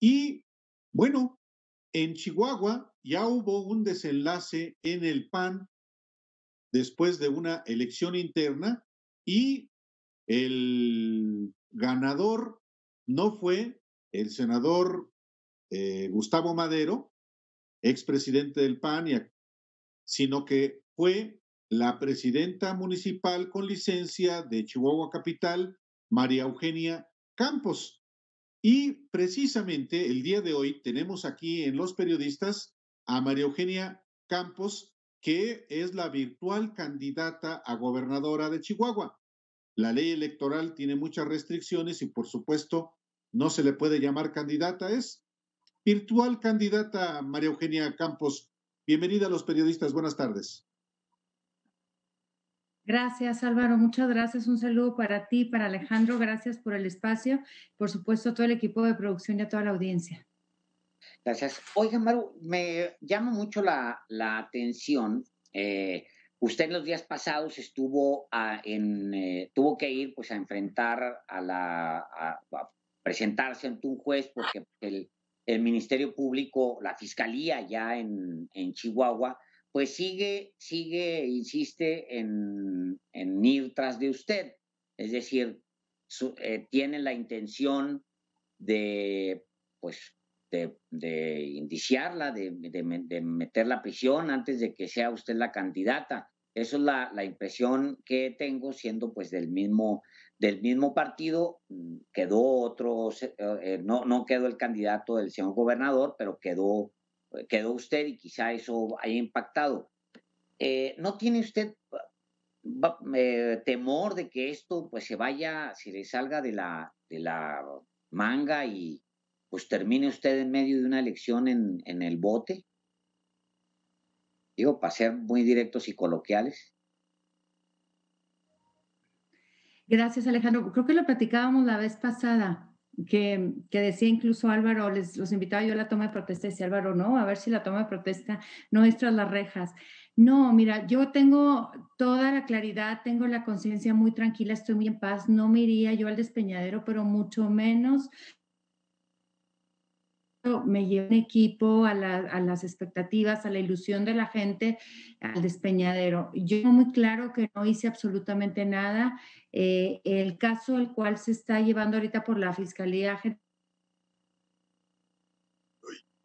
Y bueno, en Chihuahua ya hubo un desenlace en el PAN después de una elección interna y el ganador no fue el senador eh, Gustavo Madero, expresidente del PAN, sino que fue la presidenta municipal con licencia de Chihuahua Capital, María Eugenia Campos, y precisamente el día de hoy tenemos aquí en Los Periodistas a María Eugenia Campos, que es la virtual candidata a gobernadora de Chihuahua. La ley electoral tiene muchas restricciones y por supuesto no se le puede llamar candidata, es virtual candidata María Eugenia Campos. Bienvenida a los periodistas, buenas tardes. Gracias Álvaro, muchas gracias. Un saludo para ti, para Alejandro. Gracias por el espacio. Por supuesto, a todo el equipo de producción y a toda la audiencia. Gracias. Oiga, Maru, me llama mucho la, atención. Eh, usted en los días pasados estuvo ah, en, eh, tuvo que ir pues a enfrentar a la, presentarse ante un juez porque el, Ministerio Público, la Fiscalía ya en, en Chihuahua, pues sigue, sigue, insiste en, en ir tras de usted. Es decir, eh, tiene la intención de, pues, de, de indiciarla, de, de, de, meter la prisión antes de que sea usted la candidata. Eso es la, la, impresión que tengo, siendo pues del mismo, del mismo partido. Mm, quedó otro, eh, no, no quedó el candidato del señor gobernador, pero quedó eh, quedó usted y quizá eso haya impactado. Eh, ¿No tiene usted eh, temor de que esto pues se vaya, se le salga de la, la manga y pues termine usted en medio de una elección en, en el bote? Digo, para ser muy directos y coloquiales. Gracias, Alejandro. Creo que lo platicábamos la vez pasada que, decía incluso Álvaro, les los invitaba yo a la toma de protesta, decía Álvaro, no, a ver si la toma de protesta no es tras las rejas. No, mira, yo tengo toda la claridad, tengo la conciencia muy tranquila, estoy muy en paz, no me iría yo al despeñadero, pero mucho menos me lleva un equipo a, las expectativas, a la ilusión de la gente, al despeñadero. Yo muy claro que no hice absolutamente nada. Eh, el caso al cual se está llevando ahorita por la Fiscalía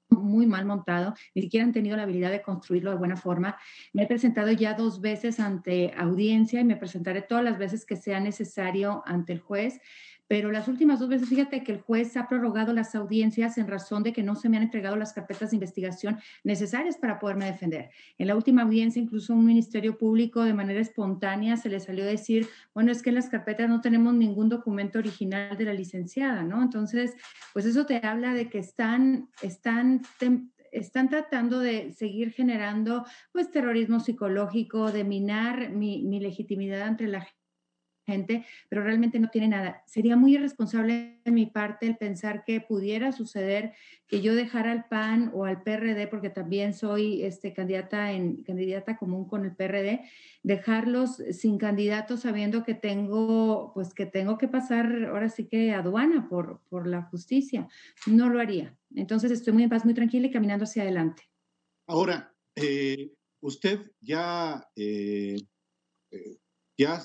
muy mal montado, ni siquiera han tenido la habilidad de construirlo de buena forma. Me he presentado ya dos veces ante audiencia y me presentaré todas las veces que sea necesario ante el juez pero las últimas dos veces, fíjate que el juez ha prorrogado las audiencias en razón de que no se me han entregado las carpetas de investigación necesarias para poderme defender. En la última audiencia, incluso un ministerio público de manera espontánea se le salió a decir, bueno, es que en las carpetas no tenemos ningún documento original de la licenciada, ¿no? Entonces, pues eso te habla de que están, están están tratando de seguir generando pues terrorismo psicológico, de minar mi, mi legitimidad ante la gente, gente, pero realmente no tiene nada. Sería muy irresponsable de mi parte el pensar que pudiera suceder que yo dejara al PAN o al PRD, porque también soy este, candidata, en, candidata común con el PRD, dejarlos sin candidatos sabiendo que tengo, pues que tengo que pasar ahora sí que aduana por, por la justicia. No lo haría. Entonces estoy muy en paz, muy tranquila y caminando hacia adelante. Ahora, eh, usted ya, eh, eh ya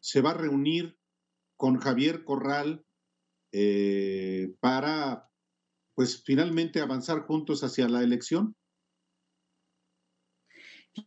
se va a reunir con Javier Corral eh, para, pues, finalmente avanzar juntos hacia la elección.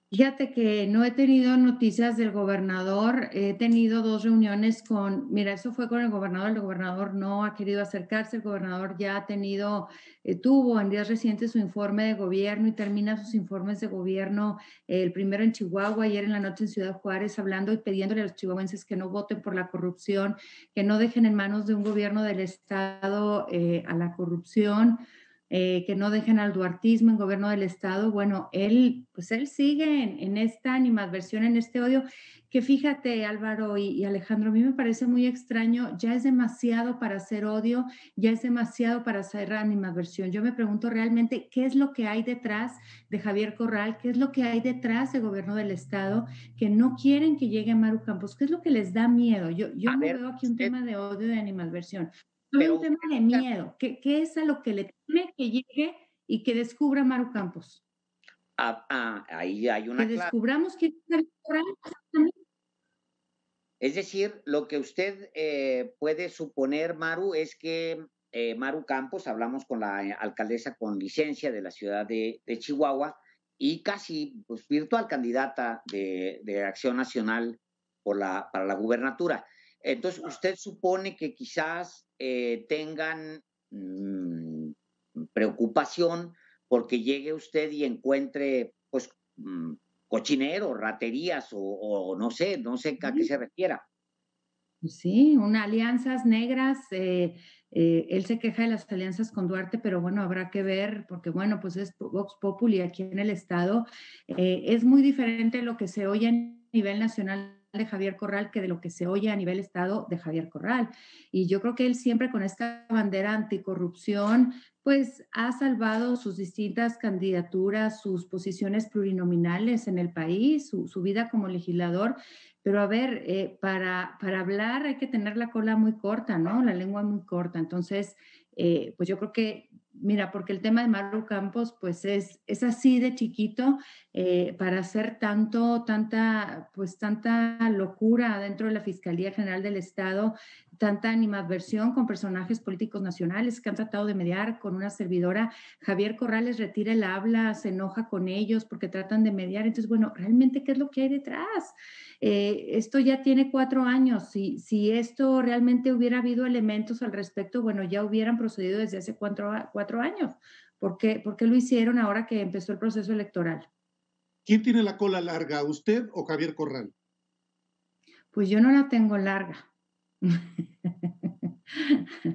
Fíjate que no he tenido noticias del gobernador, he tenido dos reuniones con, mira, eso fue con el gobernador, el gobernador no ha querido acercarse, el gobernador ya ha tenido, eh, tuvo en días recientes su informe de gobierno y termina sus informes de gobierno, eh, el primero en Chihuahua, ayer en la noche en Ciudad Juárez, hablando y pidiéndole a los chihuahuenses que no voten por la corrupción, que no dejen en manos de un gobierno del Estado eh, a la corrupción. Eh, que no dejen al duartismo en gobierno del Estado, bueno, él, pues él sigue en, esta animadversión, en este odio, que fíjate Álvaro y, Alejandro, a mí me parece muy extraño, ya es demasiado para hacer odio, ya es demasiado para hacer animadversión. Yo me pregunto realmente qué es lo que hay detrás de Javier Corral, qué es lo que hay detrás del gobierno del Estado, que no quieren que llegue Maru Campos, qué es lo que les da miedo. Yo, yo no veo aquí un tema de odio, de animadversión. Es un tema de miedo. ¿Qué, es a lo que le tiene que llegue y que descubra Maru Campos? Ah, ah ahí hay una. Que descubramos que es decir, lo que usted eh, puede suponer, Maru, es que eh, Maru Campos, hablamos con la eh, alcaldesa con licencia de la ciudad de, Chihuahua y casi pues, virtual candidata de, de Acción Nacional por la, para la gubernatura. Entonces, usted supone que quizás eh, tengan mm, preocupación porque llegue usted y encuentre, pues, mm, cochinero, raterías o, no sé, no sé a qué se refiera. Pues sí, unas alianzas negras. Eh, eh, él se queja de las alianzas con Duarte, pero bueno, habrá que ver, porque bueno, pues es Vox Populi aquí en el Estado. es muy diferente lo que se oye a nivel nacional de Javier Corral que de lo que se oye a nivel Estado de Javier Corral. Y yo creo que él siempre con esta bandera anticorrupción, pues ha salvado sus distintas candidaturas, sus posiciones plurinominales en el país, su, vida como legislador. Pero a ver, eh, para, para hablar hay que tener la cola muy corta, ¿no? La lengua muy corta. Entonces, eh, pues yo creo que, mira, porque el tema de Maru Campos, pues es, es así de chiquito eh, para hacer tanto, tanta, pues tanta locura dentro de la Fiscalía General del Estado, tanta animadversión con personajes políticos nacionales que han tratado de mediar con una servidora. Javier Corrales retira el habla, se enoja con ellos porque tratan de mediar. Entonces, bueno, ¿realmente qué es lo que hay detrás? Eh, esto ya tiene cuatro años. Si, si esto realmente hubiera habido elementos al respecto, bueno, ya hubieran procedido desde hace cuatro, cuatro años. ¿Por qué, ¿Por qué lo hicieron ahora que empezó el proceso electoral? ¿Quién tiene la cola larga, usted o Javier Corral? Pues yo no la tengo larga.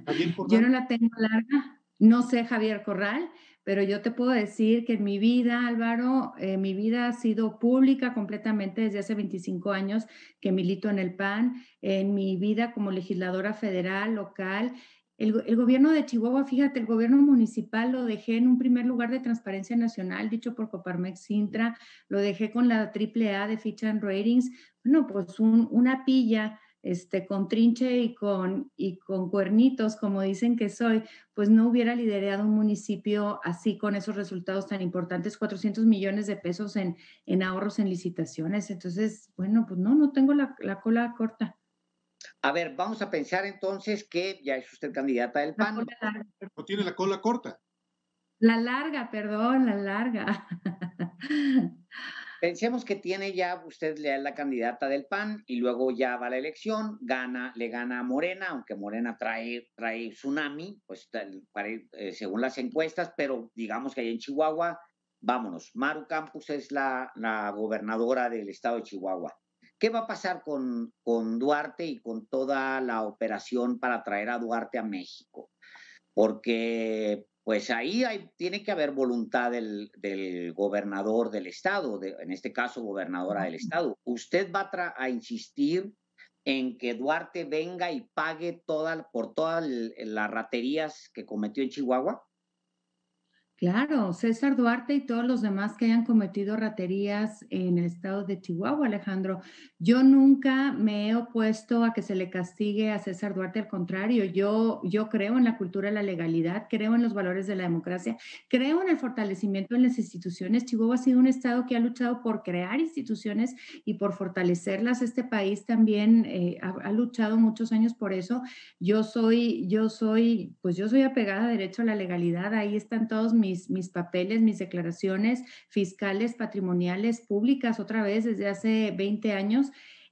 Javier Yo no la tengo larga. No sé, Javier Corral, pero yo te puedo decir que en mi vida, Álvaro, eh, mi vida ha sido pública completamente desde hace 25 años que milito en el PAN, en mi vida como legisladora federal, local, el, gobierno de Chihuahua, fíjate, el gobierno municipal lo dejé en un primer lugar de transparencia nacional, dicho por Coparmex Intra, lo dejé con la triple A de Fitch and Ratings. Bueno, pues una pilla este, con trinche y con, y con cuernitos, como dicen que soy, pues no hubiera liderado un municipio así con esos resultados tan importantes, 400 millones de pesos en, en ahorros en licitaciones. Entonces, bueno, pues no, no tengo la cola corta. A ver, vamos a pensar entonces que ya es usted candidata del PAN. tiene la cola corta? La larga, perdón, la larga. Pensemos que tiene ya usted la candidata del PAN y luego ya va la elección, gana, le gana a Morena, aunque Morena trae, trae tsunami, pues eh, según las encuestas, pero digamos que ahí en Chihuahua, vámonos. Maru Campos es la gobernadora del estado de Chihuahua. ¿Qué va a pasar con, con Duarte y con toda la operación para traer a Duarte a México? Porque pues ahí hay, tiene que haber voluntad del, del gobernador del estado, en este caso gobernadora del estado. Usted va a, a insistir en que Duarte venga y pague toda, por todas las raterías que cometió en Chihuahua. Claro, César Duarte y todos los demás que hayan cometido raterías en el estado de Chihuahua, Alejandro. Yo nunca me he opuesto a que se le castigue a César Duarte, al contrario, yo, yo creo en la cultura de la legalidad, creo en los valores de la democracia, creo en el fortalecimiento de las instituciones. Chihuahua ha sido un estado que ha luchado por crear instituciones y por fortalecerlas. Este país también eh, ha, luchado muchos años por eso. Yo soy, yo soy, pues yo soy apegada a derecho a la legalidad, ahí están todos mis mis, papeles, mis declaraciones fiscales, patrimoniales, públicas, otra vez desde hace 20 años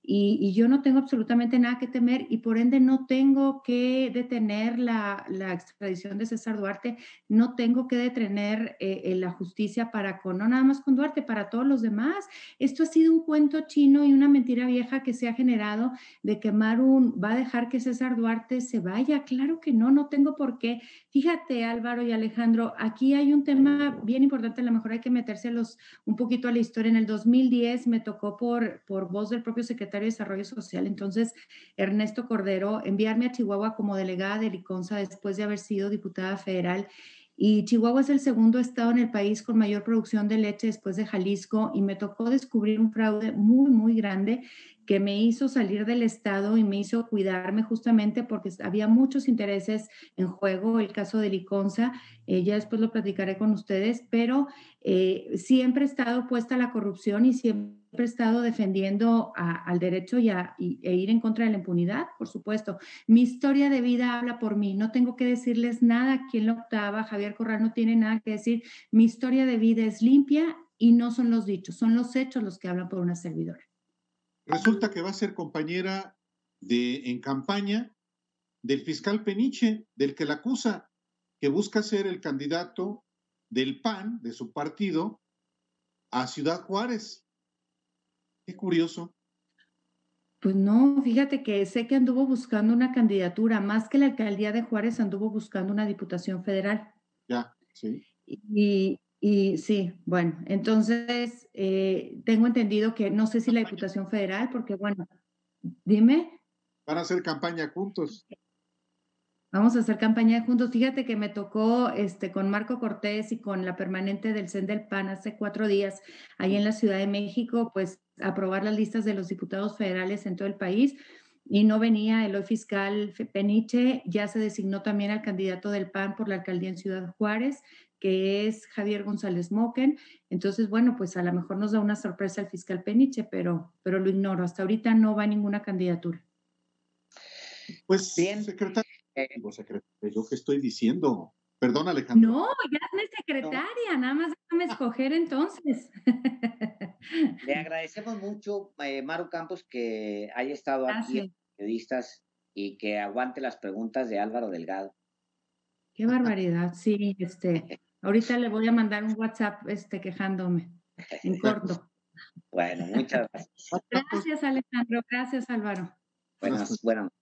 y, yo no tengo absolutamente nada que temer y por ende no tengo que detener la, la extradición de César Duarte, no tengo que detener eh, eh, la justicia para con, no nada más con Duarte, para todos los demás. Esto ha sido un cuento chino y una mentira vieja que se ha generado de que Maru va a dejar que César Duarte se vaya. Claro que no, no tengo por qué. Fíjate Álvaro y Alejandro, aquí hay un tema bien importante, a lo mejor hay que meterse los, un poquito a la historia. En el 2010 me tocó por, por voz del propio secretario Desarrollo Social, entonces Ernesto Cordero, enviarme a Chihuahua como delegada de Liconza después de haber sido diputada federal. Y Chihuahua es el segundo estado en el país con mayor producción de leche después de Jalisco y me tocó descubrir un fraude muy, muy grande que me hizo salir del Estado y me hizo cuidarme justamente porque había muchos intereses en juego, el caso de Liconza, eh, ya después lo platicaré con ustedes, pero eh, siempre he estado opuesta a la corrupción y siempre he estado defendiendo al derecho y, e ir en contra de la impunidad, por supuesto. Mi historia de vida habla por mí, no tengo que decirles nada quién lo la octava, Javier Corral no tiene nada que decir, mi historia de vida es limpia y no son los dichos, son los hechos los que hablan por una servidora. Resulta que va a ser compañera de, en campaña del fiscal Peniche, del que la acusa, que busca ser el candidato del PAN, de su partido, a Ciudad Juárez. Qué curioso. Pues no, fíjate que sé que anduvo buscando una candidatura, más que la alcaldía de Juárez anduvo buscando una diputación federal. Ya, sí. Y, y sí, bueno, entonces eh, tengo entendido que no sé si la Diputación Federal, porque bueno, dime. Van a hacer campaña juntos. Vamos a hacer campaña juntos. Fíjate que me tocó este, con Marco Cortés y con la permanente del CEN del PAN hace cuatro días, ahí en la Ciudad de México, pues aprobar las listas de los diputados federales en todo el país y no venía el hoy fiscal Peniche, ya se designó también al candidato del PAN por la alcaldía en Ciudad Juárez, que es Javier González Moquen. Entonces, bueno, pues a lo mejor nos da una sorpresa el fiscal Peniche, pero, pero lo ignoro. Hasta ahorita no va ninguna candidatura. Pues bien, secretaria, eh. yo qué estoy diciendo. Perdón, Alejandro. No, ya es secretaria, nada más déjame escoger entonces. Le agradecemos mucho, eh, Maru Campos, que haya estado Gracias. aquí, periodistas, y que aguante las preguntas de Álvaro Delgado. Qué barbaridad, sí, este, Ahorita le voy a mandar un WhatsApp este, quejándome, en corto. Bueno, muchas gracias. Gracias, Alejandro. Gracias, Álvaro. Buenas, buenas.